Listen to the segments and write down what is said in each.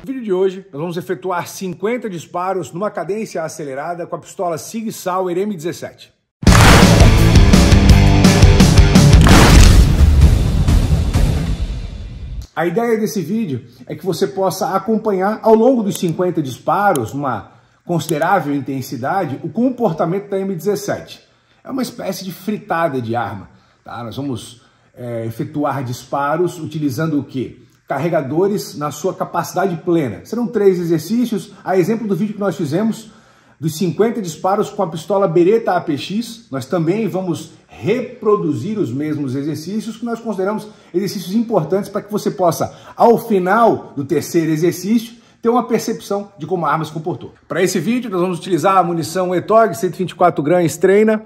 No vídeo de hoje, nós vamos efetuar 50 disparos numa cadência acelerada com a pistola Sig Sauer M17. A ideia desse vídeo é que você possa acompanhar ao longo dos 50 disparos, numa considerável intensidade, o comportamento da M17. É uma espécie de fritada de arma. Tá? Nós vamos é, efetuar disparos utilizando o quê? Carregadores na sua capacidade plena. Serão três exercícios, a exemplo do vídeo que nós fizemos dos 50 disparos com a pistola Beretta APX, nós também vamos reproduzir os mesmos exercícios que nós consideramos exercícios importantes para que você possa, ao final do terceiro exercício, ter uma percepção de como a arma se comportou. Para esse vídeo, nós vamos utilizar a munição ETOG 124 gramas treina,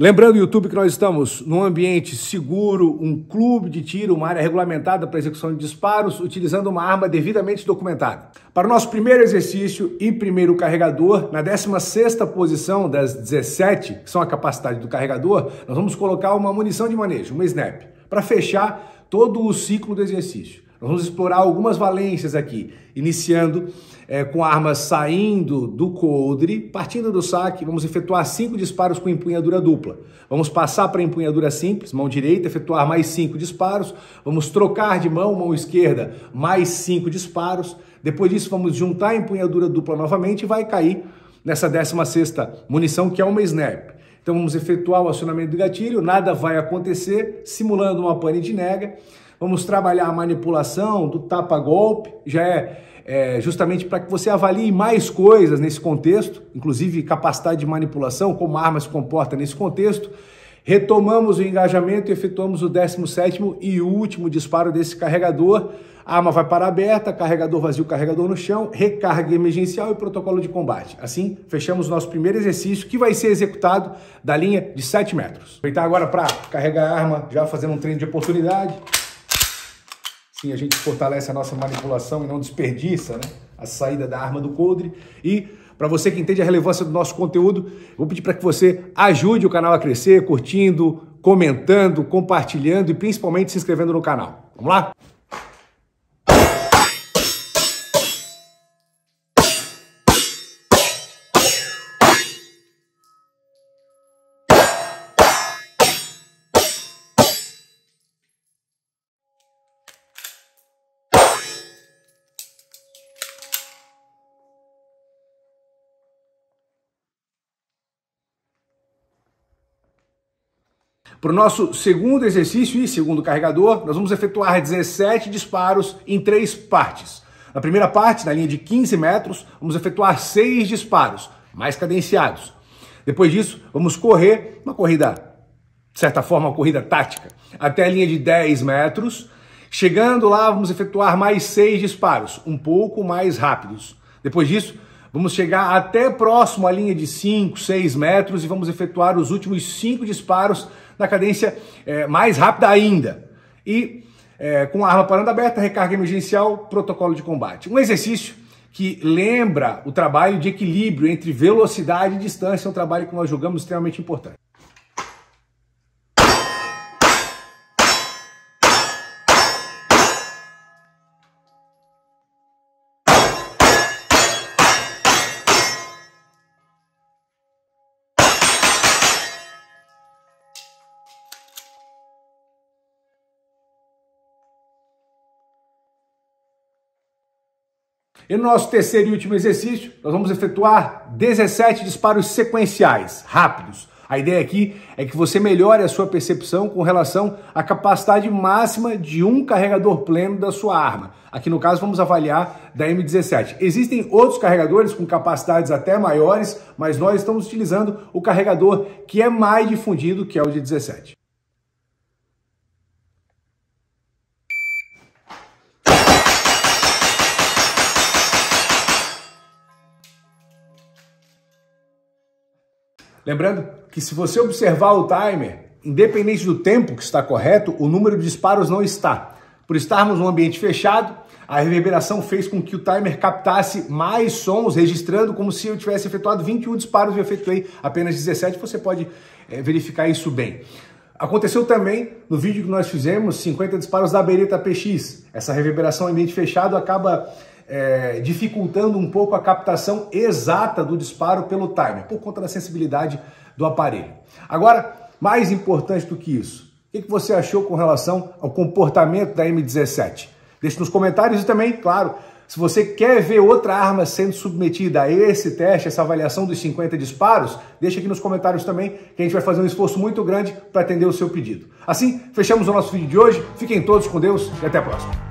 Lembrando, YouTube, que nós estamos num ambiente seguro, um clube de tiro, uma área regulamentada para execução de disparos, utilizando uma arma devidamente documentada. Para o nosso primeiro exercício e primeiro carregador, na 16ª posição das 17, que são a capacidade do carregador, nós vamos colocar uma munição de manejo, uma snap, para fechar todo o ciclo do exercício. Nós vamos explorar algumas valências aqui, iniciando é, com a arma saindo do coldre, partindo do saque, vamos efetuar cinco disparos com empunhadura dupla. Vamos passar para a empunhadura simples, mão direita, efetuar mais cinco disparos. Vamos trocar de mão, mão esquerda, mais cinco disparos. Depois disso, vamos juntar a empunhadura dupla novamente e vai cair nessa 16 sexta munição, que é uma snap. Então vamos efetuar o acionamento do gatilho, nada vai acontecer, simulando uma pane de nega. Vamos trabalhar a manipulação do tapa-golpe, já é, é justamente para que você avalie mais coisas nesse contexto, inclusive capacidade de manipulação, como a arma se comporta nesse contexto. Retomamos o engajamento e efetuamos o 17º e último disparo desse carregador. A arma vai para aberta, carregador vazio, carregador no chão, recarga emergencial e protocolo de combate. Assim, fechamos o nosso primeiro exercício, que vai ser executado da linha de 7 metros. Aproveitar agora para carregar a arma, já fazendo um treino de oportunidade. Assim, a gente fortalece a nossa manipulação e não desperdiça né, a saída da arma do codre E para você que entende a relevância do nosso conteúdo, vou pedir para que você ajude o canal a crescer, curtindo, comentando, compartilhando e principalmente se inscrevendo no canal. Vamos lá? Para o nosso segundo exercício e segundo carregador, nós vamos efetuar 17 disparos em três partes. Na primeira parte, na linha de 15 metros, vamos efetuar seis disparos, mais cadenciados. Depois disso, vamos correr uma corrida, de certa forma, uma corrida tática, até a linha de 10 metros. Chegando lá, vamos efetuar mais seis disparos, um pouco mais rápidos. Depois disso, Vamos chegar até próximo à linha de 5, 6 metros e vamos efetuar os últimos cinco disparos na cadência é, mais rápida ainda. E é, com a arma parando aberta, recarga emergencial, protocolo de combate. Um exercício que lembra o trabalho de equilíbrio entre velocidade e distância, é um trabalho que nós julgamos extremamente importante. E no nosso terceiro e último exercício, nós vamos efetuar 17 disparos sequenciais, rápidos. A ideia aqui é que você melhore a sua percepção com relação à capacidade máxima de um carregador pleno da sua arma. Aqui no caso vamos avaliar da M17. Existem outros carregadores com capacidades até maiores, mas nós estamos utilizando o carregador que é mais difundido, que é o de 17. Lembrando que se você observar o timer, independente do tempo que está correto, o número de disparos não está. Por estarmos em um ambiente fechado, a reverberação fez com que o timer captasse mais sons, registrando como se eu tivesse efetuado 21 disparos e efetuei apenas 17. Você pode é, verificar isso bem. Aconteceu também no vídeo que nós fizemos, 50 disparos da Beretta PX. Essa reverberação em ambiente fechado acaba é, dificultando um pouco a captação exata do disparo pelo timer, por conta da sensibilidade do aparelho. Agora, mais importante do que isso, o que você achou com relação ao comportamento da M17? Deixe nos comentários e também, claro, se você quer ver outra arma sendo submetida a esse teste, essa avaliação dos 50 disparos, deixe aqui nos comentários também que a gente vai fazer um esforço muito grande para atender o seu pedido. Assim, fechamos o nosso vídeo de hoje. Fiquem todos com Deus e até a próxima.